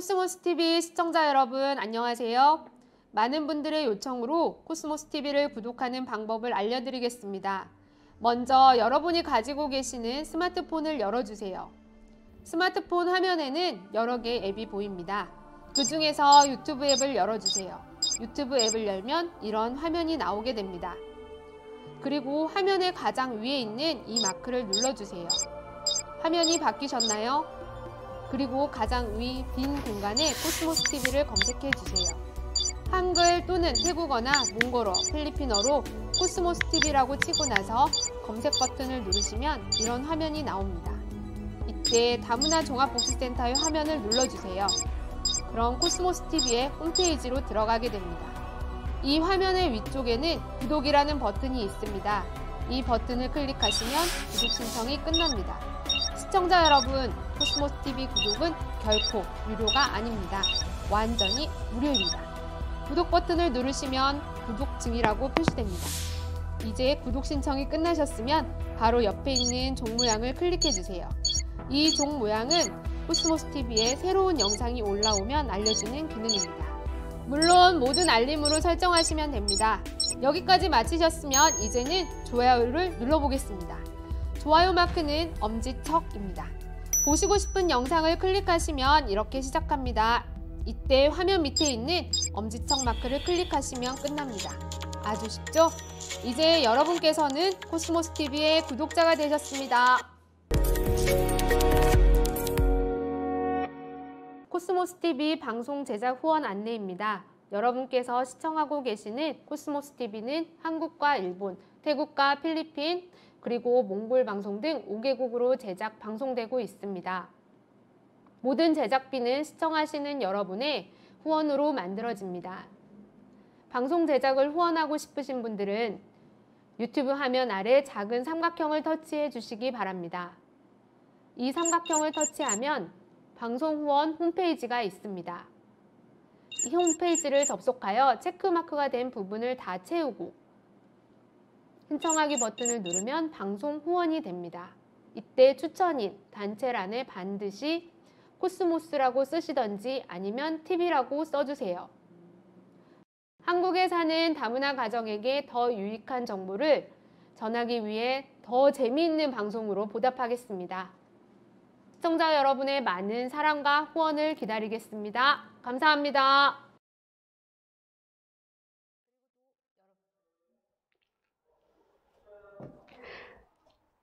코스모스 TV 시청자 여러분 안녕하세요. 많은 분들의 요청으로 코스모스 TV를 구독하는 방법을 알려드리겠습니다. 먼저 여러분이 가지고 계시는 스마트폰을 열어주세요. 스마트폰 화면에는 여러 개의 앱이 보입니다. 그 중에서 유튜브 앱을 열어주세요. 유튜브 앱을 열면 이런 화면이 나오게 됩니다. 그리고 화면의 가장 위에 있는 이 마크를 눌러주세요. 화면이 바뀌셨나요? 그리고 가장 위 빈 공간에 코스모스 TV를 검색해 주세요. 한글 또는 태국어나 몽골어, 필리핀어로 코스모스 TV라고 치고 나서 검색 버튼을 누르시면 이런 화면이 나옵니다. 이때 다문화 종합복지센터의 화면을 눌러주세요. 그럼 코스모스 TV의 홈페이지로 들어가게 됩니다. 이 화면의 위쪽에는 구독이라는 버튼이 있습니다. 이 버튼을 클릭하시면 구독 신청이 끝납니다. 시청자 여러분, 코스모스 TV 구독은 결코 유료가 아닙니다. 완전히 무료입니다. 구독 버튼을 누르시면 구독 중이라고 표시됩니다. 이제 구독 신청이 끝나셨으면 바로 옆에 있는 종 모양을 클릭해 주세요. 이 종 모양은 코스모스 t v 에 새로운 영상이 올라오면 알려주는 기능입니다. 물론 모든 알림으로 설정하시면 됩니다. 여기까지 마치셨으면 이제는 좋아요를 눌러보겠습니다. 좋아요 마크는 엄지척입니다. 보시고 싶은 영상을 클릭하시면 이렇게 시작합니다. 이때 화면 밑에 있는 엄지척 마크를 클릭하시면 끝납니다. 아주 쉽죠? 이제 여러분께서는 코스모스TV의 구독자가 되셨습니다. 코스모스TV 방송 제작 후원 안내입니다. 여러분께서 시청하고 계시는 코스모스TV는 한국과 일본, 태국과 필리핀, 그리고 몽골 방송 등 5개국으로 제작 방송되고 있습니다. 모든 제작비는 시청하시는 여러분의 후원으로 만들어집니다. 방송 제작을 후원하고 싶으신 분들은 유튜브 화면 아래 작은 삼각형을 터치해 주시기 바랍니다. 이 삼각형을 터치하면 방송 후원 홈페이지가 있습니다. 이 홈페이지를 접속하여 체크마크가 된 부분을 다 채우고 신청하기 버튼을 누르면 방송 후원이 됩니다. 이때 추천인 단체란에 반드시 코스모스라고 쓰시던지 아니면 TV라고 써주세요. 한국에 사는 다문화 가정에게 더 유익한 정보를 전하기 위해 더 재미있는 방송으로 보답하겠습니다. 시청자 여러분의 많은 사랑과 후원을 기다리겠습니다. 감사합니다.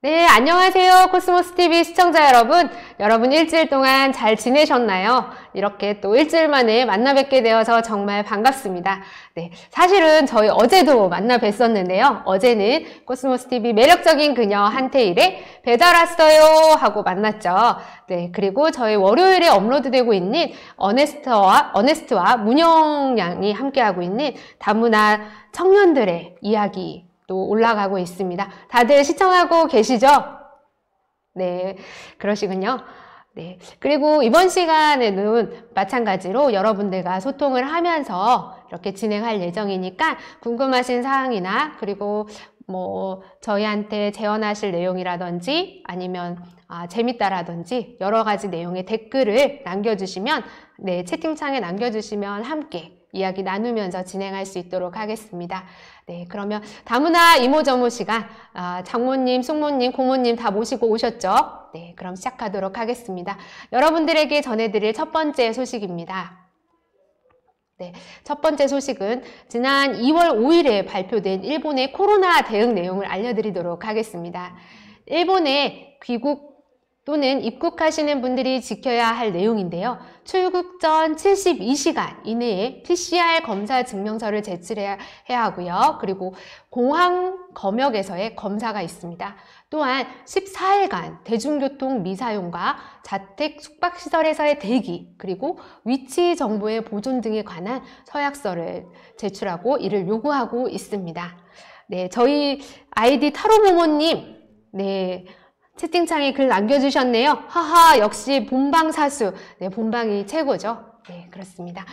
네, 안녕하세요. 코스모스 TV 시청자 여러분. 여러분 일주일 동안 잘 지내셨나요? 이렇게 또 일주일 만에 만나 뵙게 되어서 정말 반갑습니다. 네, 사실은 저희 어제도 만나 뵀었는데요. 어제는 코스모스 TV 매력적인 그녀 한태일의 배달 왔어요 하고 만났죠. 네, 그리고 저희 월요일에 업로드되고 있는 어네스트와 어네스트와 문영 양이 함께하고 있는 다문화 청년들의 이야기 또 올라가고 있습니다. 다들 시청하고 계시죠? 네, 그러시군요. 네. 그리고 이번 시간에는 마찬가지로 여러분들과 소통을 하면서 이렇게 진행할 예정이니까 궁금하신 사항이나 그리고 뭐 저희한테 제언하실 내용이라든지 아니면 아, 재밌다라든지 여러 가지 내용의 댓글을 남겨주시면 네, 채팅창에 남겨주시면 함께 이야기 나누면서 진행할 수 있도록 하겠습니다. 네, 그러면 다문화 이모 저모 씨가 아, 장모님, 숙모님, 고모님 다 모시고 오셨죠? 네, 그럼 시작하도록 하겠습니다. 여러분들에게 전해드릴 첫 번째 소식입니다. 네, 첫 번째 소식은 지난 2월 5일에 발표된 일본의 코로나 대응 내용을 알려드리도록 하겠습니다. 일본의 귀국 또는 입국하시는 분들이 지켜야 할 내용인데요. 출국 전 72시간 이내에 PCR 검사 증명서를 제출해야 하고요. 그리고 공항 검역에서의 검사가 있습니다. 또한 14일간 대중교통 미사용과 자택 숙박시설에서의 대기 그리고 위치 정보의 보존 등에 관한 서약서를 제출하고 이를 요구하고 있습니다. 네, 저희 아이디 타로 부모님 네, 채팅창에 글 남겨주셨네요. 하하 역시 본방 사수. 네, 본방이 최고죠. 네, 그렇습니다.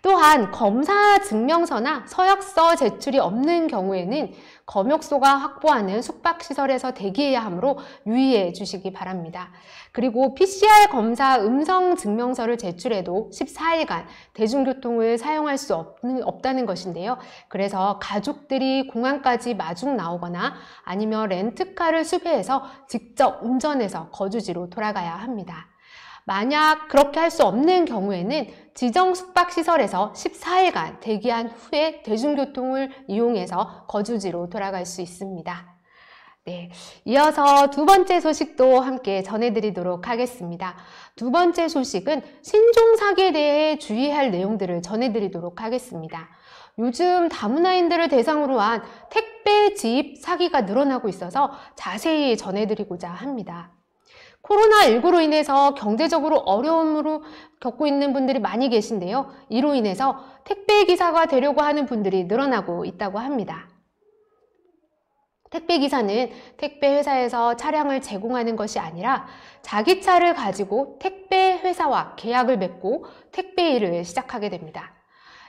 또한 검사 증명서나 서약서 제출이 없는 경우에는 검역소가 확보하는 숙박시설에서 대기해야 하므로 유의해 주시기 바랍니다. 그리고 PCR 검사 음성 증명서를 제출해도 14일간 대중교통을 사용할 수없 없다는 것인데요. 그래서 가족들이 공항까지 마중 나오거나 아니면 렌트카를 수배해서 직접 운전해서 거주지로 돌아가야 합니다. 만약 그렇게 할 수 없는 경우에는 지정 숙박시설에서 14일간 대기한 후에 대중교통을 이용해서 거주지로 돌아갈 수 있습니다. 네, 이어서 두 번째 소식도 함께 전해드리도록 하겠습니다. 두 번째 소식은 신종사기에 대해 주의할 내용들을 전해드리도록 하겠습니다. 요즘 다문화인들을 대상으로 한 택배 지입 사기가 늘어나고 있어서 자세히 전해드리고자 합니다. 코로나19로 인해서 경제적으로 어려움으로 겪고 있는 분들이 많이 계신데요. 이로 인해서 택배기사가 되려고 하는 분들이 늘어나고 있다고 합니다. 택배기사는 택배회사에서 차량을 제공하는 것이 아니라 자기 차를 가지고 택배회사와 계약을 맺고 택배 일을 시작하게 됩니다.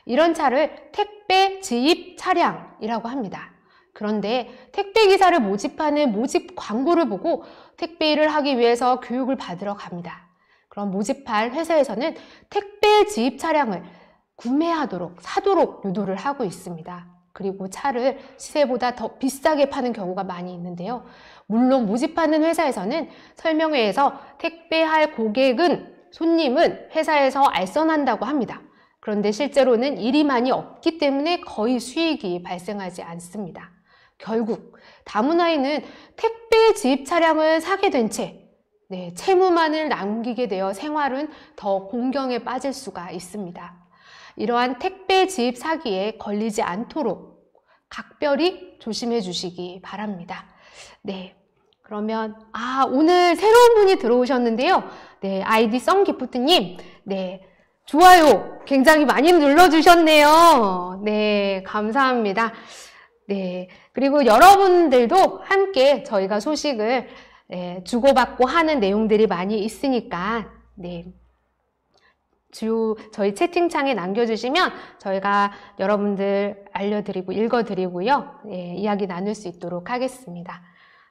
이런 차를 택배 지입 차량이라고 합니다. 그런데 택배기사를 모집하는 모집 광고를 보고 택배 일을 하기 위해서 교육을 받으러 갑니다. 그럼 모집할 회사에서는 택배 지입 차량을 구매하도록, 사도록 유도를 하고 있습니다. 그리고 차를 시세보다 더 비싸게 파는 경우가 많이 있는데요. 물론 모집하는 회사에서는 설명회에서 택배할 고객은, 손님은 회사에서 알선한다고 합니다. 그런데 실제로는 일이 많이 없기 때문에 거의 수익이 발생하지 않습니다. 결국 다문화인은 택배 지입 차량을 사게 된채 네, 채무만을 남기게 되어 생활은 더 공경에 빠질 수가 있습니다. 이러한 택배 지입 사기에 걸리지 않도록 각별히 조심해 주시기 바랍니다. 네. 그러면 아 오늘 새로운 분이 들어오셨는데요. 네 아이디 썬기프트님 네 좋아요 굉장히 많이 눌러주셨네요. 네 감사합니다. 네 그리고 여러분들도 함께 저희가 소식을 예, 주고받고 하는 내용들이 많이 있으니까 네. 주 저희 채팅창에 남겨주시면 저희가 여러분들 알려드리고 읽어드리고요. 예, 이야기 나눌 수 있도록 하겠습니다.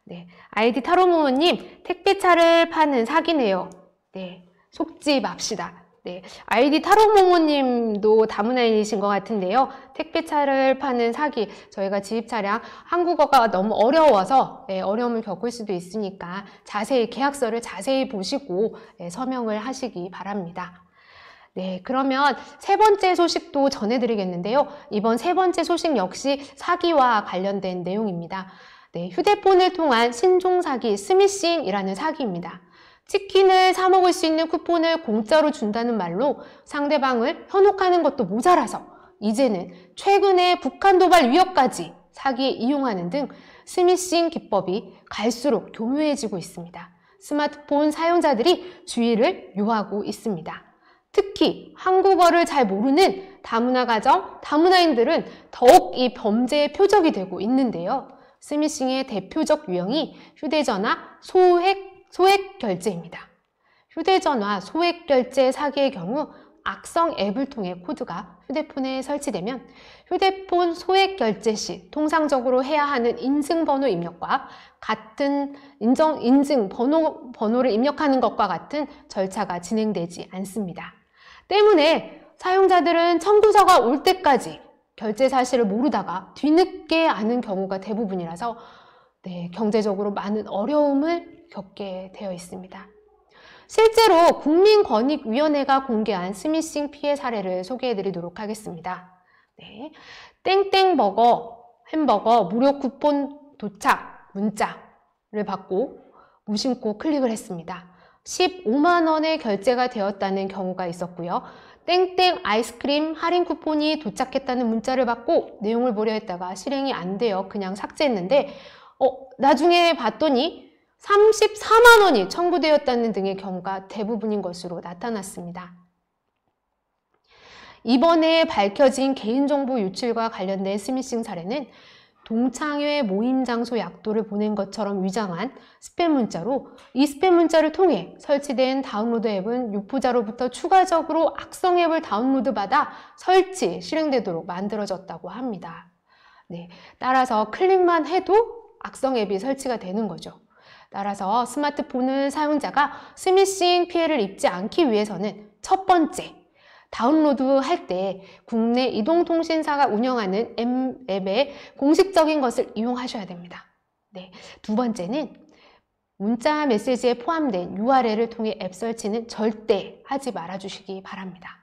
네, 아이디 타로모모님 택배차를 파는 사기네요. 네, 속지 맙시다. 네, 아이디 타로모모님도 다문화인이신 것 같은데요. 택배차를 파는 사기, 저희가 지입차량 한국어가 너무 어려워서 네, 어려움을 겪을 수도 있으니까 자세히 계약서를 자세히 보시고 네, 서명을 하시기 바랍니다. 네, 그러면 세 번째 소식도 전해드리겠는데요. 이번 세 번째 소식 역시 사기와 관련된 내용입니다. 네, 휴대폰을 통한 신종 사기 스미싱이라는 사기입니다. 치킨을 사 먹을 수 있는 쿠폰을 공짜로 준다는 말로 상대방을 현혹하는 것도 모자라서 이제는 최근에 북한 도발 위협까지 사기에 이용하는 등 스미싱 기법이 갈수록 교묘해지고 있습니다. 스마트폰 사용자들이 주의를 요하고 있습니다. 특히 한국어를 잘 모르는 다문화 가정, 다문화인들은 더욱 이 범죄의 표적이 되고 있는데요. 스미싱의 대표적 유형이 휴대전화, 소액 소액 결제입니다. 휴대전화 소액 결제 사기의 경우 악성 앱을 통해 코드가 휴대폰에 설치되면 휴대폰 소액 결제 시 통상적으로 해야 하는 인증번호 입력과 같은 인정, 인증 번호, 번호를 입력하는 것과 같은 절차가 진행되지 않습니다. 때문에 사용자들은 청구서가 올 때까지 결제 사실을 모르다가 뒤늦게 아는 경우가 대부분이라서 네, 경제적으로 많은 어려움을 겪게 되어 있습니다. 실제로 국민권익위원회가 공개한 스미싱 피해 사례를 소개해드리도록 하겠습니다. 네, 땡땡버거, 햄버거 무료 쿠폰 도착 문자를 받고 무심코 클릭을 했습니다. 15만 원의 결제가 되었다는 경우가 있었고요. 땡땡 아이스크림 할인 쿠폰이 도착했다는 문자를 받고 내용을 보려 했다가 실행이 안 되어 그냥 삭제했는데 어, 나중에 봤더니 34만 원이 청구되었다는 등의 경과 대부분인 것으로 나타났습니다. 이번에 밝혀진 개인정보 유출과 관련된 스미싱 사례는 동창회 모임 장소 약도를 보낸 것처럼 위장한 스팸 문자로 이 스팸 문자를 통해 설치된 다운로드 앱은 유포자로부터 추가적으로 악성 앱을 다운로드받아 설치, 실행되도록 만들어졌다고 합니다. 네, 따라서 클릭만 해도 악성 앱이 설치가 되는 거죠. 따라서 스마트폰은 사용자가 스미싱 피해를 입지 않기 위해서는 첫 번째, 다운로드 할 때 국내 이동통신사가 운영하는 앱의 공식적인 것을 이용하셔야 됩니다. 네, 두 번째는 문자 메시지에 포함된 URL을 통해 앱 설치는 절대 하지 말아주시기 바랍니다.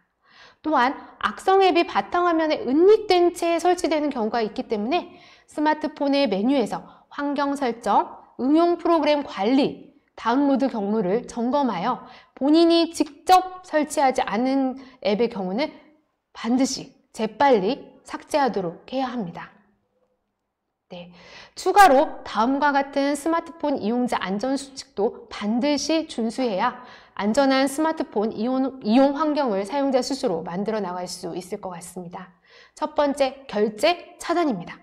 또한 악성 앱이 바탕화면에 은닉된 채 설치되는 경우가 있기 때문에 스마트폰의 메뉴에서 환경 설정, 응용 프로그램 관리, 다운로드 경로를 점검하여 본인이 직접 설치하지 않은 앱의 경우는 반드시 재빨리 삭제하도록 해야 합니다. 네. 추가로 다음과 같은 스마트폰 이용자 안전수칙도 반드시 준수해야 안전한 스마트폰 이용, 이용 환경을 사용자 스스로 만들어 나갈 수 있을 것 같습니다. 첫 번째, 결제 차단입니다.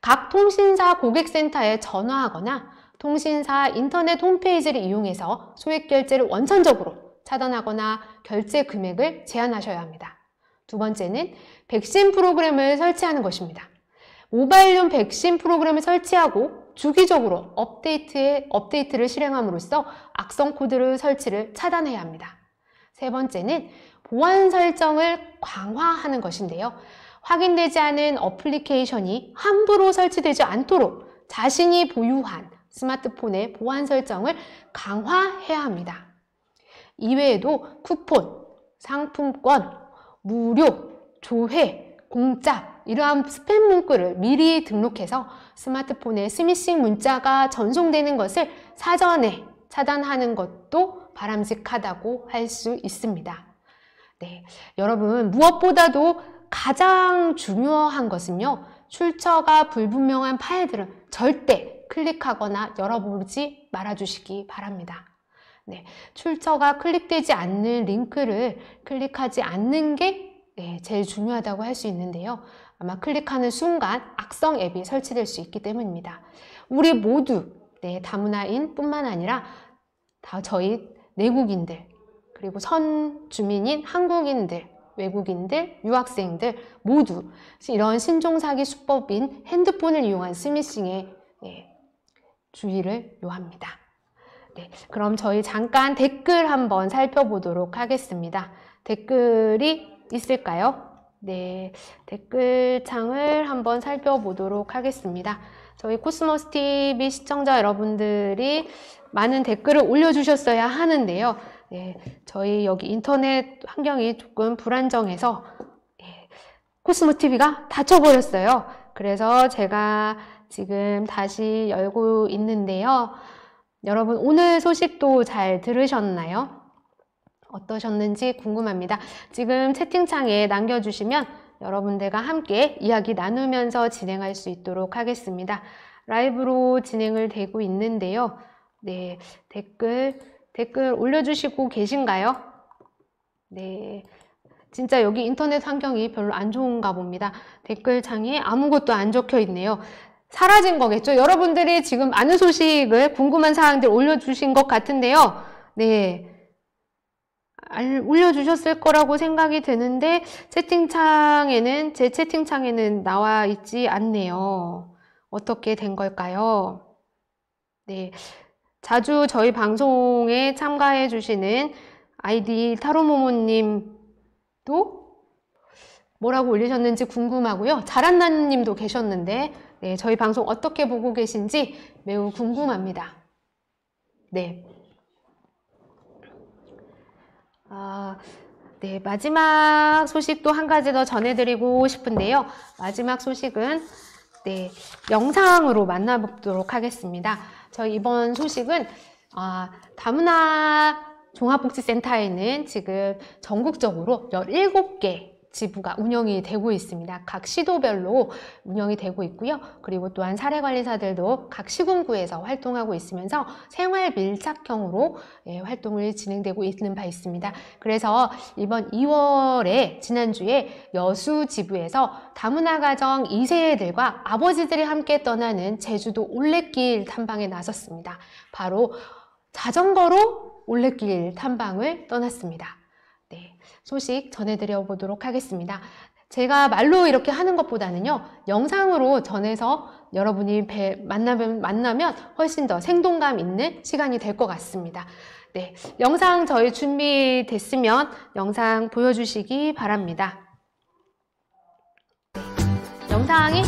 각 통신사 고객센터에 전화하거나 통신사 인터넷 홈페이지를 이용해서 소액 결제를 원천적으로 차단하거나 결제 금액을 제한하셔야 합니다. 두 번째는 백신 프로그램을 설치하는 것입니다. 모바일용 백신 프로그램을 설치하고 주기적으로 업데이트에 업데이트를 실행함으로써 악성 코드를 설치를 차단해야 합니다. 세 번째는 보안 설정을 강화하는 것인데요. 확인되지 않은 어플리케이션이 함부로 설치되지 않도록 자신이 보유한 스마트폰의 보안 설정을 강화해야 합니다. 이외에도 쿠폰, 상품권, 무료, 조회, 공짜 이러한 스팸 문구를 미리 등록해서 스마트폰에 스미싱 문자가 전송되는 것을 사전에 차단하는 것도 바람직하다고 할 수 있습니다. 네, 여러분 무엇보다도 가장 중요한 것은요. 출처가 불분명한 파일들은 절대 클릭하거나 열어보지 말아주시기 바랍니다. 네, 출처가 클릭되지 않는 링크를 클릭하지 않는 게 네, 제일 중요하다고 할 수 있는데요. 아마 클릭하는 순간 악성 앱이 설치될 수 있기 때문입니다. 우리 모두 네, 다문화인 뿐만 아니라 다 저희 내국인들 그리고 선주민인 한국인들 외국인들, 유학생들 모두 이런 신종 사기 수법인 핸드폰을 이용한 스미싱에 네, 주의를 요합니다. 네, 그럼 저희 잠깐 댓글 한번 살펴보도록 하겠습니다. 댓글이 있을까요? 네, 댓글창을 한번 살펴보도록 하겠습니다. 저희 코스모스 TV 시청자 여러분들이 많은 댓글을 올려주셨어야 하는데요. 예, 저희 여기 인터넷 환경이 조금 불안정해서 예, 코스모 TV가 닫혀버렸어요. 그래서 제가 지금 다시 열고 있는데요. 여러분 오늘 소식도 잘 들으셨나요? 어떠셨는지 궁금합니다. 지금 채팅창에 남겨주시면 여러분들과 함께 이야기 나누면서 진행할 수 있도록 하겠습니다. 라이브로 진행을 되고 있는데요. 네, 댓글 댓글 올려주시고 계신가요? 네. 진짜 여기 인터넷 환경이 별로 안 좋은가 봅니다. 댓글창에 아무것도 안 적혀 있네요. 사라진 거겠죠? 여러분들이 지금 아는 소식을 궁금한 사항들 올려주신 것 같은데요. 네. 올려주셨을 거라고 생각이 드는데 채팅창에는 제 채팅창에는 나와 있지 않네요. 어떻게 된 걸까요? 네. 자주 저희 방송에 참가해 주시는 아이디 타로모모님도 뭐라고 올리셨는지 궁금하고요. 자란나님도 계셨는데 네, 저희 방송 어떻게 보고 계신지 매우 궁금합니다. 네. 아, 네, 마지막 소식도 한 가지 더 전해드리고 싶은데요. 마지막 소식은 네, 영상으로 만나보도록 하겠습니다. 저희 이번 소식은 아, 다문화 종합복지센터에는 지금 전국적으로 17개 지부가 운영이 되고 있습니다. 각 시도별로 운영이 되고 있고요. 그리고 또한 사례관리사들도 각 시군구에서 활동하고 있으면서 생활 밀착형으로 예, 활동을 진행되고 있는 바 있습니다. 그래서 이번 2월에 지난주에 여수 지부에서 다문화 가정 2세들과 아버지들이 함께 떠나는 제주도 올레길 탐방에 나섰습니다. 바로 자전거로 올레길 탐방을 떠났습니다. 네, 소식 전해드려 보도록 하겠습니다. 제가 말로 이렇게 하는 것보다는요, 영상으로 전해서 여러분이 배, 만나면, 만나면 훨씬 더 생동감 있는 시간이 될 것 같습니다. 네, 영상 저희 준비됐으면 영상 보여주시기 바랍니다. 영상이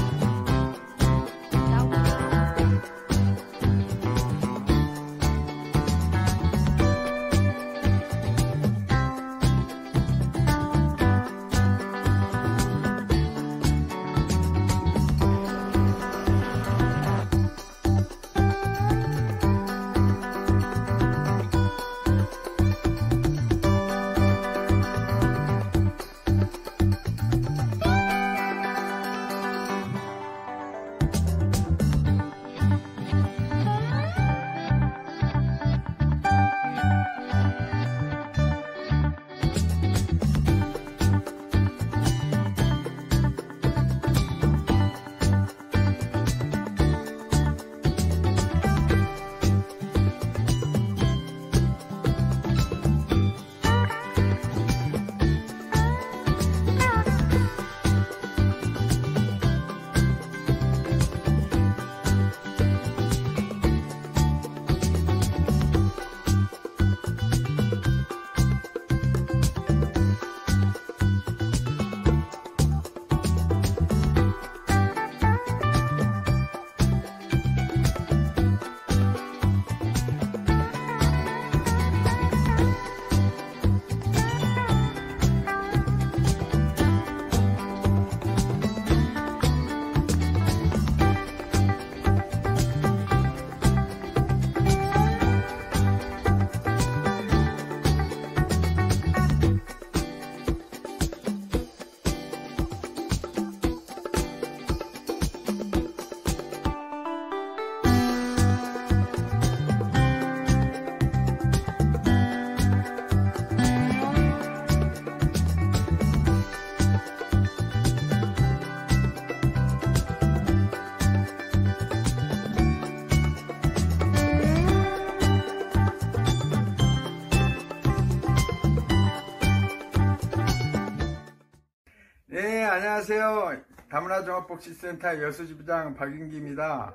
안녕하세요. 다문화 종합복지센터 여수지부장 박윤기입니다.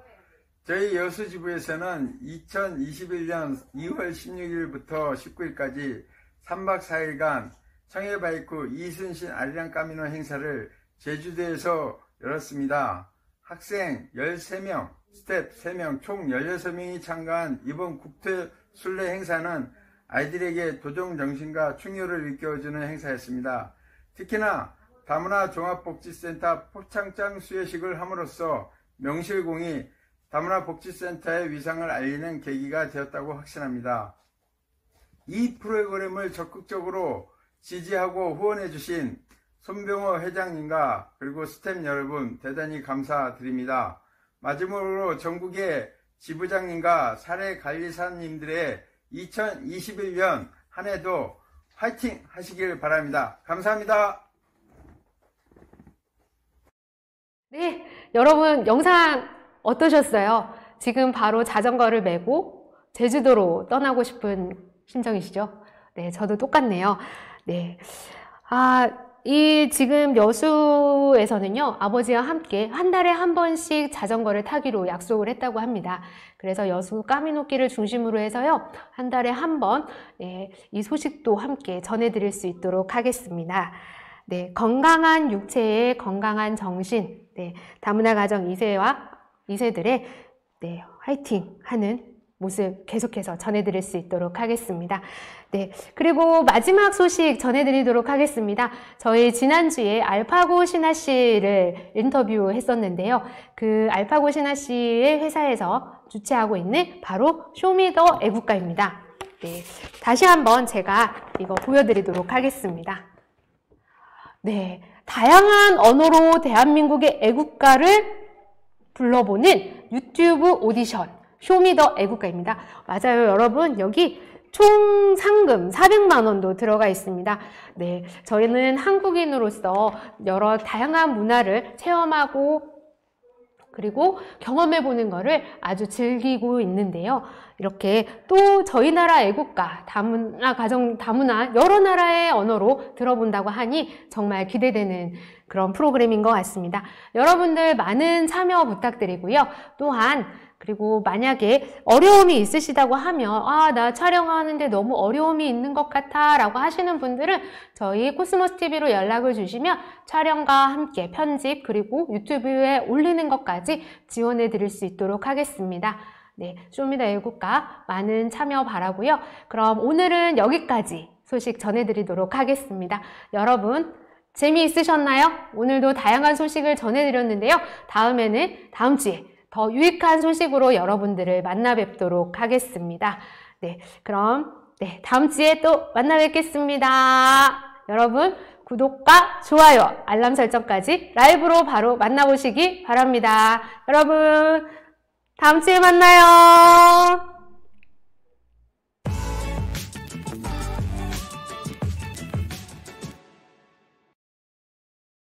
저희 여수지부에서는 2021년 2월 16일부터 19일까지 3박 4일간 청해바이크 이순신 아리랑 까미노 행사를 제주도에서 열었습니다. 학생 13명, 스텝 3명, 총 16명이 참가한 이번 국토 순례 행사는 아이들에게 도정 정신과 충효를 일깨워주는 행사였습니다. 특히나 다문화 종합복지센터 포창장 수여식을 함으로써 명실공히 다문화 복지센터의 위상을 알리는 계기가 되었다고 확신합니다. 이 프로그램을 적극적으로 지지하고 후원해 주신 손병호 회장님과 그리고 스탭 여러분 대단히 감사드립니다. 마지막으로 전국의 지부장님과 사례관리사님들의 2021년 한 해도 화이팅 하시길 바랍니다. 감사합니다. 네, 여러분 영상 어떠셨어요? 지금 바로 자전거를 메고 제주도로 떠나고 싶은 심정이시죠? 네, 저도 똑같네요. 네. 아, 이 지금 여수에서는요, 아버지와 함께 한 달에 한 번씩 자전거를 타기로 약속을 했다고 합니다. 그래서 여수 까미노끼를 중심으로 해서요, 한 달에 한 번, 네, 이 소식도 함께 전해드릴 수 있도록 하겠습니다. 네, 건강한 육체에 건강한 정신, 네, 다문화 가정 2세와 2세들의 네, 화이팅 하는 모습 계속해서 전해드릴 수 있도록 하겠습니다. 네. 그리고 마지막 소식 전해드리도록 하겠습니다. 저희 지난주에 알파고 신하 씨를 인터뷰했었는데요. 그 알파고 신하 씨의 회사에서 주최하고 있는 바로 쇼미더 애국가입니다. 네. 다시 한번 제가 이거 보여드리도록 하겠습니다. 네. 다양한 언어로 대한민국의 애국가를 불러보는 유튜브 오디션 쇼미더 애국가입니다. 맞아요 여러분 여기 총 상금 400만 원도 들어가 있습니다. 네, 저희는 한국인으로서 여러 다양한 문화를 체험하고 그리고 경험해보는 거를 아주 즐기고 있는데요. 이렇게 또 저희 나라 애국가, 다문화 가정, 다문화 여러 나라의 언어로 들어본다고 하니 정말 기대되는 그런 프로그램인 것 같습니다. 여러분들 많은 참여 부탁드리고요. 또한 그리고 만약에 어려움이 있으시다고 하면 아 나 촬영하는데 너무 어려움이 있는 것 같아 라고 하시는 분들은 저희 코스모스TV로 연락을 주시면 촬영과 함께 편집 그리고 유튜브에 올리는 것까지 지원해 드릴 수 있도록 하겠습니다. 네, 쇼미더 애국가 많은 참여 바라고요. 그럼 오늘은 여기까지 소식 전해드리도록 하겠습니다. 여러분 재미있으셨나요? 오늘도 다양한 소식을 전해드렸는데요. 다음에는 다음 주에 더 유익한 소식으로 여러분들을 만나 뵙도록 하겠습니다. 네, 그럼 네, 다음 주에 또 만나 뵙겠습니다. 여러분 구독과 좋아요, 알람 설정까지 라이브로 바로 만나보시기 바랍니다. 여러분 다음 주에 만나요.